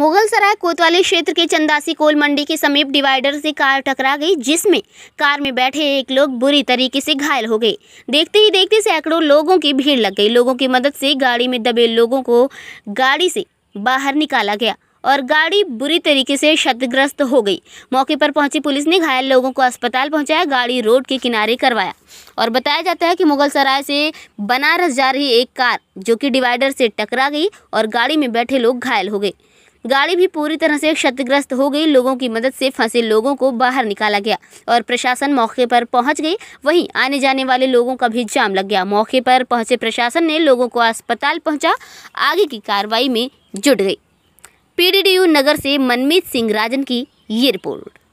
मुगल सराय कोतवाली क्षेत्र के चंदासी कोल मंडी के समीप डिवाइडर से कार टकरा गई जिसमें कार में बैठे एक लोग बुरी तरीके से घायल हो गए देखते ही देखते सैकड़ों लोगों की भीड़ लग गई लोगों की मदद से गाड़ी में दबे लोगों को गाड़ी से बाहर निकाला गया और गाड़ी बुरी तरीके से क्षतिग्रस्त हो गई मौके पर पहुंची पुलिस ने घायल लोगों को अस्पताल पहुंचाया गाड़ी रोड के किनारे करवाया और बताया जाता है कि मुगल सराय से बनारस जा रही एक कार जो कि डिवाइडर से टकरा गई और गाड़ी में बैठे लोग घायल हो गए गाड़ी भी पूरी तरह से क्षतिग्रस्त हो गई लोगों की मदद से फंसे लोगों को बाहर निकाला गया और प्रशासन मौके पर पहुंच गई वहीं आने जाने वाले लोगों का भी जाम लग गया मौके पर पहुंचे प्रशासन ने लोगों को अस्पताल पहुंचा आगे की कार्रवाई में जुट गई पीडीडीयू नगर से मनमीत सिंह राजन की ये रिपोर्ट